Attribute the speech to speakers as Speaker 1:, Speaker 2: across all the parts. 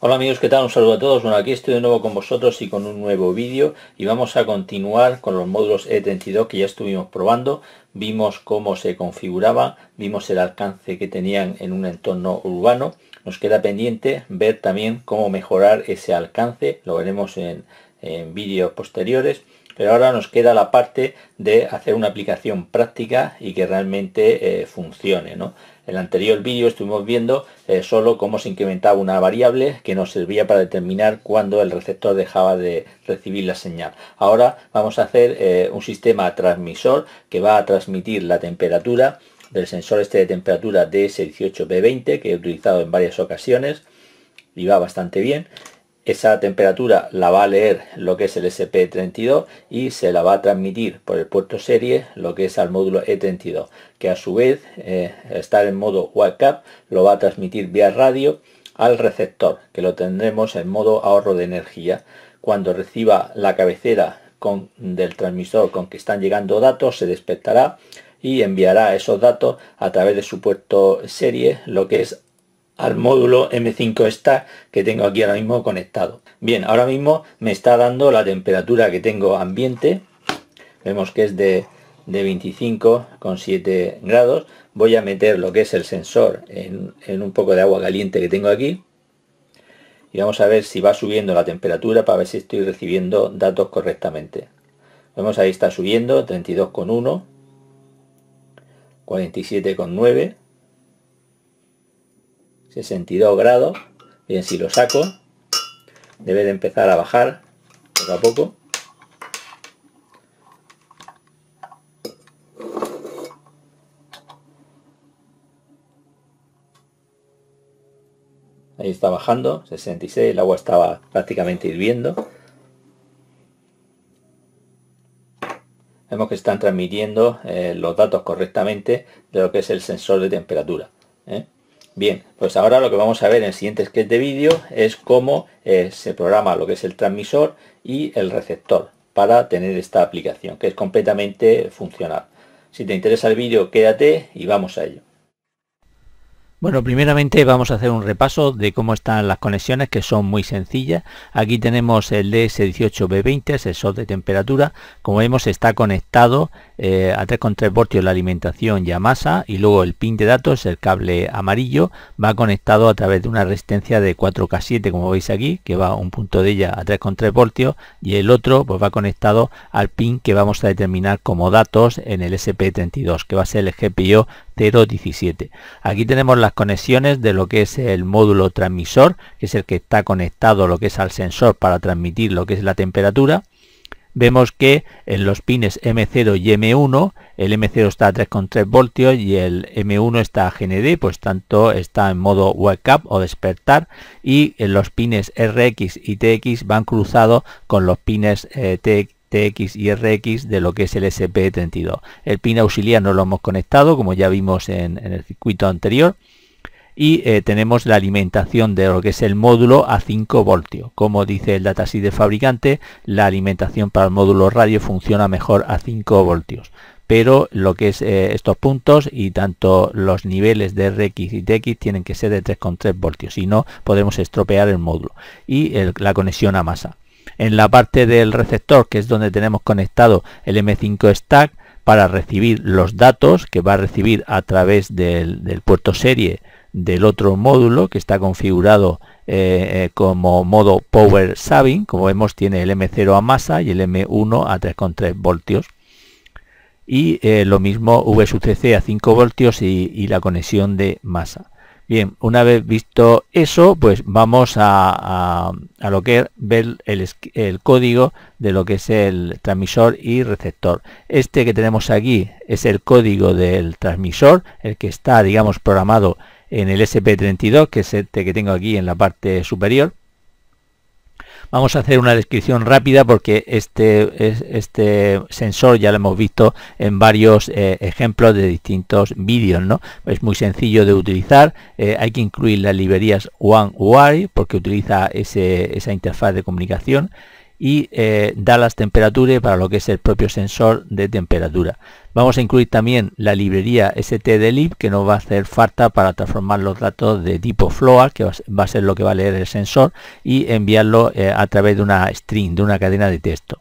Speaker 1: Hola amigos, ¿qué tal? Un saludo a todos. Bueno, aquí estoy de nuevo con vosotros y con un nuevo vídeo y vamos a continuar con los módulos E32 que ya estuvimos probando. Vimos cómo se configuraba, vimos el alcance que tenían en un entorno urbano. Nos queda pendiente ver también cómo mejorar ese alcance, lo veremos en, vídeos posteriores. Pero ahora nos queda la parte de hacer una aplicación práctica y que realmente eh, funcione, ¿no? En el anterior vídeo estuvimos viendo eh, solo cómo se incrementaba una variable que nos servía para determinar cuándo el receptor dejaba de recibir la señal. Ahora vamos a hacer eh, un sistema transmisor que va a transmitir la temperatura del sensor este de temperatura DS18B20 que he utilizado en varias ocasiones y va bastante bien. Esa temperatura la va a leer lo que es el SP32 y se la va a transmitir por el puerto serie lo que es al módulo E32, que a su vez, eh, estar en modo WACAP lo va a transmitir vía radio al receptor, que lo tendremos en modo ahorro de energía. Cuando reciba la cabecera del transmisor con que están llegando datos, se despertará y enviará esos datos a través de su puerto serie, lo que es al módulo M5 está que tengo aquí ahora mismo conectado. Bien, ahora mismo me está dando la temperatura que tengo ambiente. Vemos que es de, de 25,7 grados. Voy a meter lo que es el sensor en, un poco de agua caliente que tengo aquí. Y vamos a ver si va subiendo la temperatura para ver si estoy recibiendo datos correctamente. Vemos ahí está subiendo, 32,1, 47,9. 62 grados. Bien, si lo saco, debe de empezar a bajar poco a poco. Ahí está bajando, 66, el agua estaba prácticamente hirviendo. Vemos que están transmitiendo eh, los datos correctamente de lo que es el sensor de temperatura. Bien, pues ahora lo que vamos a ver en el siguiente sketch de vídeo es cómo eh, se programa lo que es el transmisor y el receptor para tener esta aplicación, que es completamente funcional. Si te interesa el vídeo, quédate y vamos a ello. Bueno, primeramente vamos a hacer un repaso de cómo están las conexiones, que son muy sencillas. Aquí tenemos el DS18B20, sensor de temperatura. Como vemos, está conectado eh, a 3,3 voltios la alimentación y a masa y luego el pin de datos, el cable amarillo, va conectado a través de una resistencia de 4K7 como veis aquí, que va un punto de ella a 3,3 voltios y el otro pues va conectado al pin que vamos a determinar como datos en el SP32, que va a ser el GPIO 017. Aquí tenemos las conexiones de lo que es el módulo transmisor, que es el que está conectado lo que es al sensor para transmitir lo que es la temperatura vemos que en los pines M0 y M1, el M0 está a 3,3 voltios y el M1 está a GND, pues tanto está en modo wake up o despertar y en los pines RX y TX van cruzados con los pines eh, TX y RX de lo que es el SP32. El pin auxiliar no lo hemos conectado, como ya vimos en el circuito anterior y eh, tenemos la alimentación de lo que es el módulo a 5 voltios. Como dice el datasheet del fabricante, la alimentación para el módulo radio funciona mejor a 5 voltios pero lo que es eh, estos puntos y tanto los niveles de RX y TX tienen que ser de 3,3 voltios, si no podemos estropear el módulo y la conexión a masa. En la parte del receptor, que es donde tenemos conectado el M5 Stack para recibir los datos que va a recibir a través del puerto serie del otro módulo que está configurado eh, eh, como modo Power Saving. Como vemos tiene el M0 a masa y el M1 a 3,3 voltios. Y eh, lo mismo VCC a 5 voltios y, la conexión de masa. Bien, una vez visto eso, pues vamos a, a, lo que ver el, el, código de lo que es el transmisor y receptor. Este que tenemos aquí es el código del transmisor, el que está, digamos, programado en el SP32, que es este que tengo aquí en la parte superior. Vamos a hacer una descripción rápida porque este, este sensor ya lo hemos visto en varios eh, ejemplos de distintos vídeos. ¿no? Es muy sencillo de utilizar. Eh, hay que incluir las librerías OneWire porque utiliza esa interfaz de comunicación y dar eh, da las temperaturas para lo que es el propio sensor de temperatura. Vamos a incluir también la librería stdlib que nos va a hacer falta para transformar los datos de tipo float, que va a ser lo que va a leer el sensor, y enviarlo eh, a través de una string, de una cadena de texto.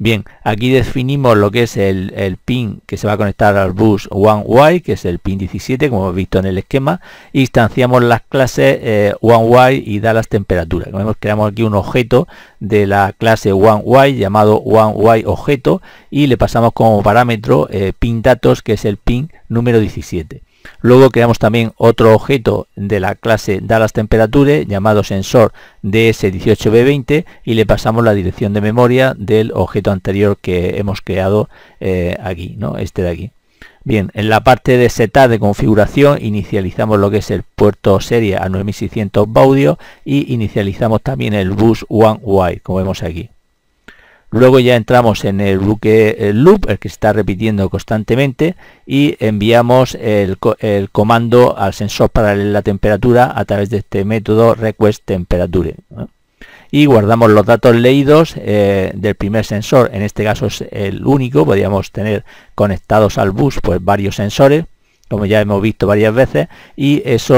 Speaker 1: Bien, aquí definimos lo que es el, pin que se va a conectar al bus 1Y, que es el pin 17, como hemos visto en el esquema. Instanciamos las clases 1 eh, One y da las temperaturas. Como vemos, creamos aquí un objeto de la clase 1Y llamado One objeto y le pasamos como parámetro pinDatos, eh, pin datos, que es el pin número 17. Luego creamos también otro objeto de la clase Dallas Temperature llamado sensor DS18B20 y le pasamos la dirección de memoria del objeto anterior que hemos creado eh, aquí, ¿no? este de aquí. Bien, en la parte de setup de configuración inicializamos lo que es el puerto serie a 9600 baudio y inicializamos también el bus one Y, como vemos aquí. Luego ya entramos en el buque loop, el que está repitiendo constantemente, y enviamos el, comando al sensor para la temperatura a través de este método request temperature. Y guardamos los datos leídos eh, del primer sensor, en este caso es el único, podríamos tener conectados al bus pues, varios sensores, como ya hemos visto varias veces, y es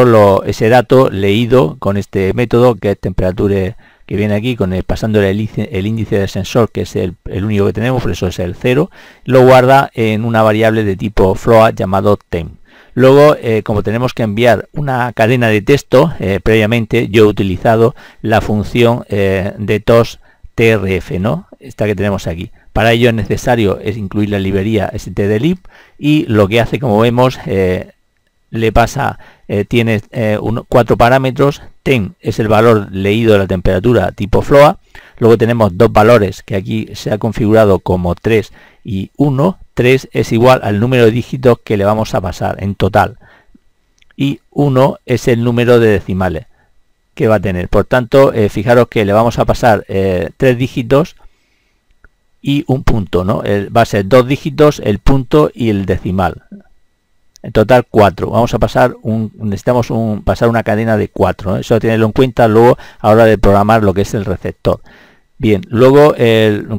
Speaker 1: ese dato leído con este método que es temperature que viene aquí con el, pasando el, índice del sensor, que es el, único que tenemos, por eso es el 0, lo guarda en una variable de tipo float llamado temp. Luego, eh, como tenemos que enviar una cadena de texto, eh, previamente yo he utilizado la función eh, de tos trf, ¿no? Esta que tenemos aquí. Para ello es necesario es incluir la librería stdlib y lo que hace, como vemos, le pasa eh, tiene eh, cuatro parámetros. TEN es el valor leído de la temperatura tipo FLOA. Luego tenemos dos valores que aquí se ha configurado como 3 y 1. 3 es igual al número de dígitos que le vamos a pasar en total. Y 1 es el número de decimales que va a tener. Por tanto, eh, fijaros que le vamos a pasar tres dígitos y un punto. ¿no? va a ser dos dígitos, el punto y el decimal. En total 4. Vamos a pasar un, necesitamos un, pasar una cadena de 4. ¿eh? Eso tenerlo en cuenta luego a la hora de programar lo que es el receptor. Bien, luego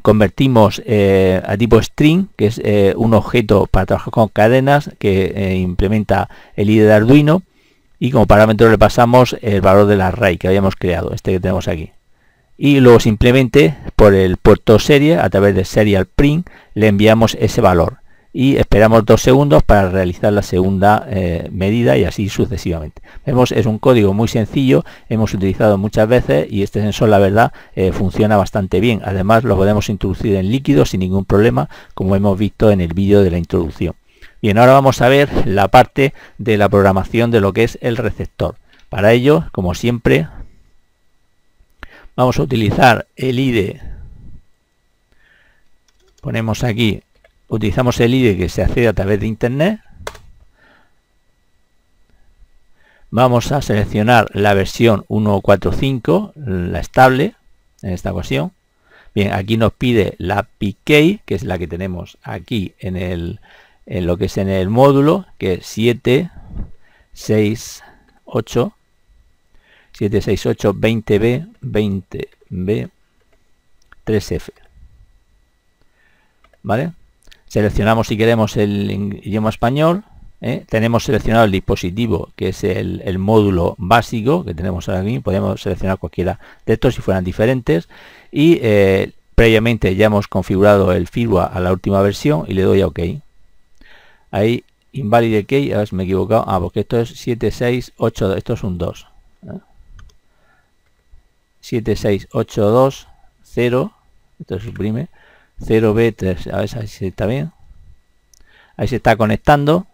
Speaker 1: convertimos eh, a tipo string, que es eh, un objeto para trabajar con cadenas que implementa el ID de Arduino. Y como parámetro le pasamos el valor del array que habíamos creado, este que tenemos aquí. Y luego simplemente por el puerto serie, a través de serial print, le enviamos ese valor y esperamos dos segundos para realizar la segunda eh, medida y así sucesivamente. Vemos, es un código muy sencillo, hemos utilizado muchas veces y este sensor la verdad eh, funciona bastante bien. Además lo podemos introducir en líquido sin ningún problema como hemos visto en el vídeo de la introducción. Bien, ahora vamos a ver la parte de la programación de lo que es el receptor. Para ello, como siempre, vamos a utilizar el IDE. Ponemos aquí utilizamos el ID que se accede a través de internet vamos a seleccionar la versión 1.4.5 la estable en esta ocasión bien aquí nos pide la PK que es la que tenemos aquí en el en lo que es en el módulo que es 7 6 8 20b 20b 3f vale Seleccionamos si queremos el idioma español. ¿eh? Tenemos seleccionado el dispositivo, que es el, módulo básico que tenemos aquí. Podemos seleccionar cualquiera de estos si fueran diferentes. Y eh, previamente ya hemos configurado el firmware a la última versión y le doy a OK. Ahí, Invalide key, a ver si me he equivocado. Ah, porque esto es 7682, esto es un 2. 76820, ¿eh? esto se suprime, 0B3. A ver si está bien. Ahí se está conectando.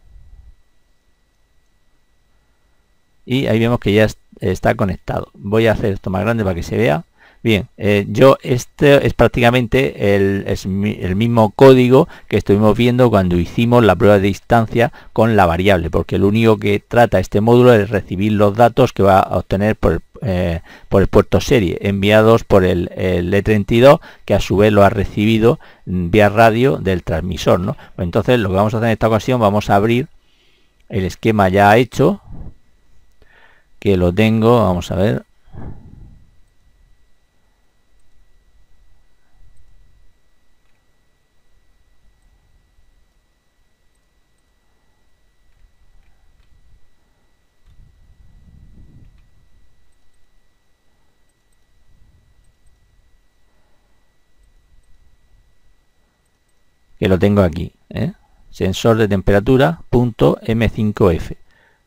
Speaker 1: Y ahí vemos que ya está conectado. Voy a hacer esto más grande para que se vea. Bien, eh, yo este es prácticamente el, mismo código que estuvimos viendo cuando hicimos la prueba de distancia con la variable, porque lo único que trata este módulo es recibir los datos que va a obtener eh, por el, puerto serie, enviados por el, el, E32, que a su vez lo ha recibido mm, vía radio del transmisor. ¿no? Pues entonces lo que vamos a hacer en esta ocasión, vamos a abrir el esquema ya hecho, que lo tengo, vamos a ver, que lo tengo aquí. ¿eh? Sensor de temperatura punto M5F.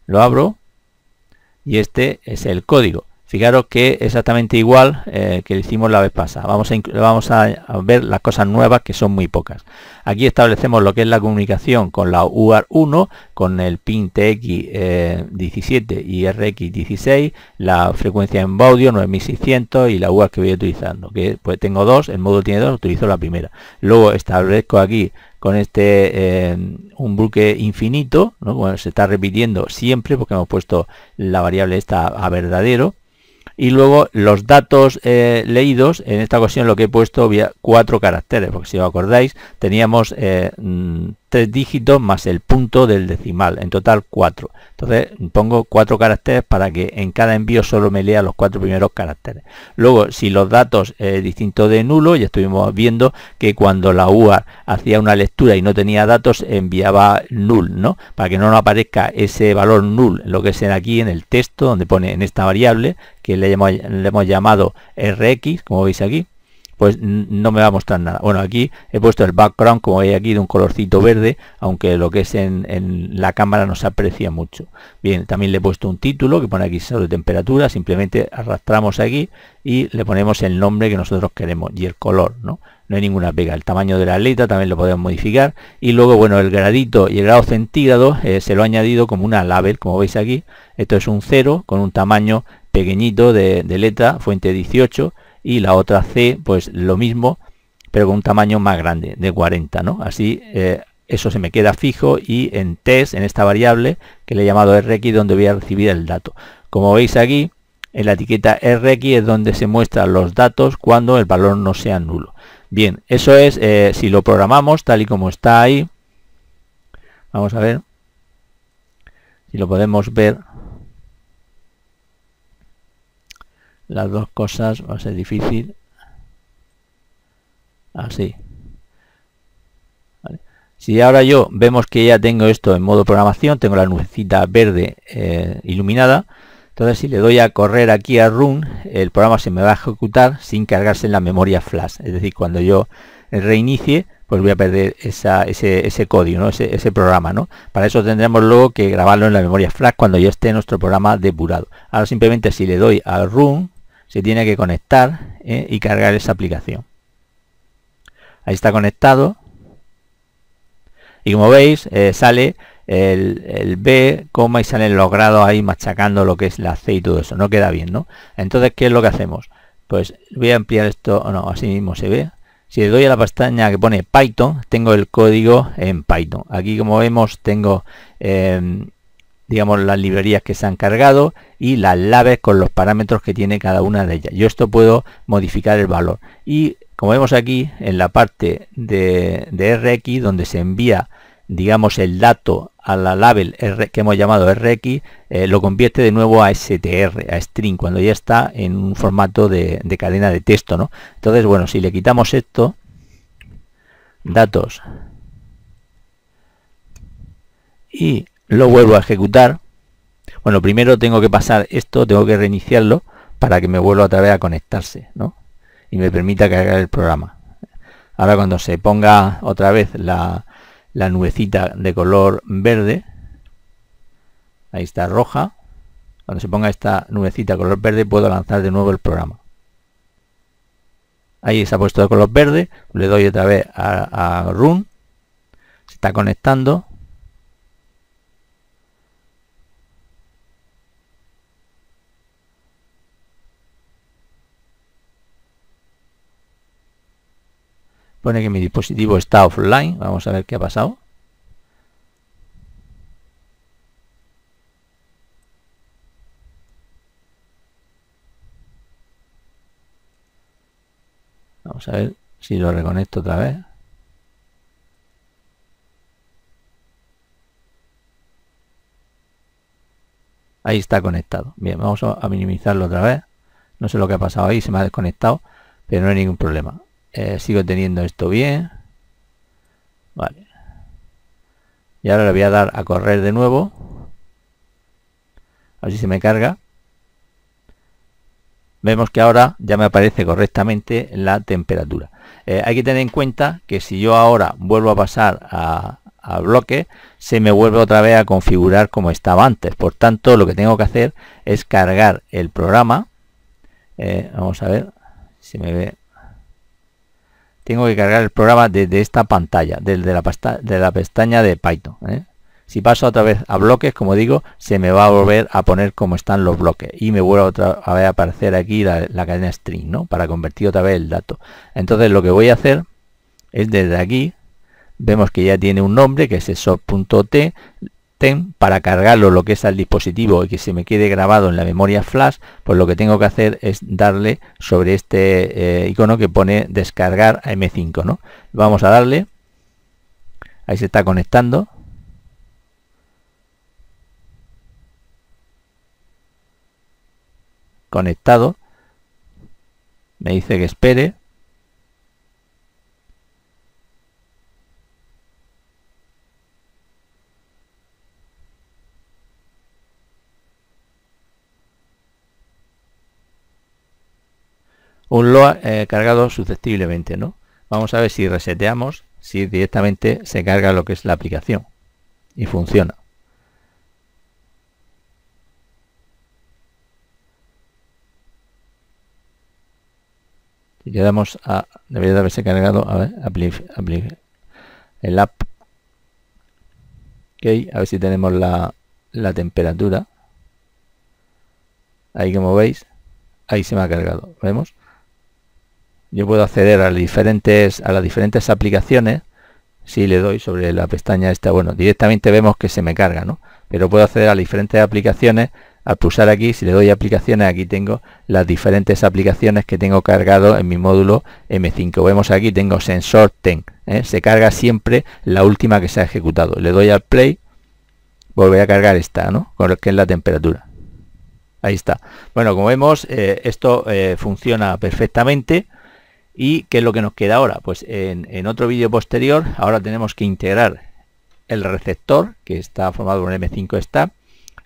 Speaker 1: Lo abro y este es el código. Fijaros que exactamente igual eh, que que hicimos la vez pasada. Vamos, a, ver las cosas nuevas que son muy pocas. Aquí establecemos lo que es la comunicación con la UART1, con el pin TX17 eh, y RX16, la frecuencia en audio 9600 y la UART que voy utilizando. Que pues tengo dos, el modo tiene dos, utilizo la primera. Luego establezco aquí con este eh, un buque infinito, se está repitiendo siempre porque hemos puesto la variable esta a verdadero y luego los datos eh, leídos, en esta ocasión lo que he puesto, había cuatro caracteres, porque si os acordáis, teníamos eh, mm, tres dígitos más el punto del decimal, en total 4. Entonces pongo cuatro caracteres para que en cada envío solo me lea los cuatro primeros caracteres. Luego, si los datos distintos de nulo, ya estuvimos viendo que cuando la UA hacía una lectura y no tenía datos, enviaba null, ¿no? Para que no nos aparezca ese valor null, lo que es aquí en el texto, donde pone en esta variable, que le le hemos llamado rx, como veis aquí, pues no me va a mostrar nada. Bueno, aquí he puesto el background, como veis aquí, de un colorcito verde, aunque lo que es en, la cámara no se aprecia mucho. Bien, también le he puesto un título que pone aquí sobre temperatura, simplemente arrastramos aquí y le ponemos el nombre que nosotros queremos y el color, ¿no? no hay ninguna pega. El tamaño de la letra también lo podemos modificar. Y luego, bueno, el gradito y el grado centígrado eh, se lo he añadido como una label, como veis aquí. Esto es un cero con un tamaño pequeñito de, de letra, fuente 18 y la otra C, pues lo mismo, pero con un tamaño más grande, de 40, ¿no? Así eh, eso se me queda fijo y en test, en esta variable que le he llamado rx, donde voy a recibir el dato. Como veis aquí, en la etiqueta rx es donde se muestran los datos cuando el valor no sea nulo. Bien, eso es eh, si lo programamos tal y como está ahí. Vamos a ver si lo podemos ver las dos cosas va a ser difícil así si ahora yo vemos que ya tengo esto en modo programación tengo la nubecita verde eh, iluminada entonces si le doy a correr aquí a run el programa se me va a ejecutar sin cargarse en la memoria flash es decir cuando yo reinicie pues voy a perder ese, ese, código, ¿no? ese, ese, programa. ¿no? Para eso tendremos luego que grabarlo en la memoria flash cuando ya esté nuestro programa depurado. Ahora simplemente si le doy a run, se tiene que conectar ¿eh? y cargar esa aplicación. Ahí está conectado. Y como veis, eh, sale el, el, B, coma y salen los grados ahí machacando lo que es la C y todo eso. No queda bien, ¿no? Entonces, ¿qué es lo que hacemos? Pues voy a ampliar esto, no, así mismo se ve. Si le doy a la pestaña que pone Python, tengo el código en Python. Aquí, como vemos, tengo... Eh, digamos, las librerías que se han cargado y las laves con los parámetros que tiene cada una de ellas. Yo esto puedo modificar el valor. Y como vemos aquí en la parte de, RX, donde se envía, digamos, el dato a la label que hemos llamado RX, eh, lo convierte de nuevo a STR, a string, cuando ya está en un formato de, de cadena de texto, ¿no? Entonces, bueno, si le quitamos esto, datos, y lo vuelvo a ejecutar. Bueno, primero tengo que pasar esto, tengo que reiniciarlo para que me vuelva otra vez a conectarse, Y me permita cargar el programa. Ahora cuando se ponga otra vez la, la nubecita de color verde, ahí está roja, cuando se ponga esta nubecita color verde puedo lanzar de nuevo el programa. Ahí se ha puesto de color verde, le doy otra vez a, a Run, se está conectando, Pone que mi dispositivo está offline. Vamos a ver qué ha pasado. Vamos a ver si lo reconecto otra vez. Ahí está conectado. Bien, vamos a minimizarlo otra vez. No sé lo que ha pasado ahí, se me ha desconectado, pero no hay ningún problema. Eh, sigo teniendo esto bien vale y ahora le voy a dar a correr de nuevo así se me carga vemos que ahora ya me aparece correctamente la temperatura eh, hay que tener en cuenta que si yo ahora vuelvo a pasar a, bloque se me vuelve otra vez a configurar como estaba antes por tanto lo que tengo que hacer es cargar el programa eh, vamos a ver si me ve tengo que cargar el programa desde esta pantalla, desde la, de la pestaña de Python. ¿eh? Si paso otra vez a bloques, como digo, se me va a volver a poner como están los bloques y me vuelve a, aparecer aquí la, cadena string, ¿no? Para convertir otra vez el dato. Entonces lo que voy a hacer es desde aquí, vemos que ya tiene un nombre que es sort.t, para cargarlo lo que es al dispositivo y que se me quede grabado en la memoria flash, pues lo que tengo que hacer es darle sobre este eh, icono que pone descargar a M5, ¿no? Vamos a darle. Ahí se está conectando. Conectado. Me dice que espere. un loa eh, cargado susceptiblemente, ¿no? Vamos a ver si reseteamos, si directamente se carga lo que es la aplicación y funciona. Si quedamos a, debería haberse cargado, a ver, el app. Ok, a ver si tenemos la, la temperatura. Ahí como veis, ahí se me ha cargado, ¿vemos? yo puedo acceder a las diferentes, a las diferentes aplicaciones. Si le doy sobre la pestaña esta, bueno, directamente vemos que se me carga, ¿no? Pero puedo acceder a las diferentes aplicaciones. Al pulsar aquí, si le doy aplicaciones, aquí tengo las diferentes aplicaciones que tengo cargado en mi módulo M5. Vemos aquí, tengo sensor TEN... ¿eh? Se carga siempre la última que se ha ejecutado. Le doy al play, vuelve a cargar esta, ¿no? Con lo que es la temperatura. Ahí está. Bueno, como vemos, eh, esto eh, funciona perfectamente. ¿Y qué es lo que nos queda ahora? Pues en, otro vídeo posterior, ahora tenemos que integrar el receptor, que está formado por un M5 está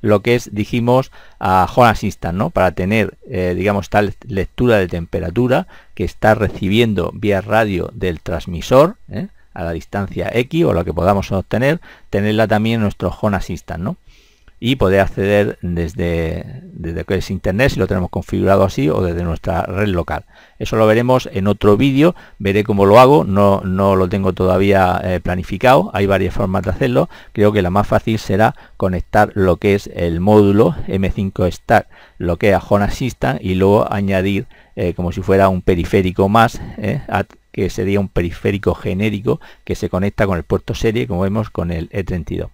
Speaker 1: lo que es, dijimos, a Home Assistant, ¿no? Para tener, eh, digamos, tal lectura de temperatura que está recibiendo vía radio del transmisor, ¿eh? a la distancia X o lo que podamos obtener, tenerla también en nuestro Home Assistant, ¿no? y poder acceder desde, desde que es internet si lo tenemos configurado así o desde nuestra red local eso lo veremos en otro vídeo veré cómo lo hago no, no lo tengo todavía eh, planificado hay varias formas de hacerlo creo que la más fácil será conectar lo que es el módulo m5 star lo que es a Home y luego añadir eh, como si fuera un periférico más eh, que sería un periférico genérico que se conecta con el puerto serie como vemos con el E32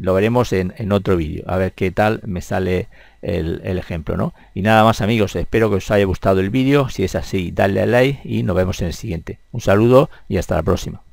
Speaker 1: lo veremos en, otro vídeo, a ver qué tal me sale el, ejemplo, ¿no? Y nada más amigos, espero que os haya gustado el vídeo, si es así, dale a like y nos vemos en el siguiente. Un saludo y hasta la próxima.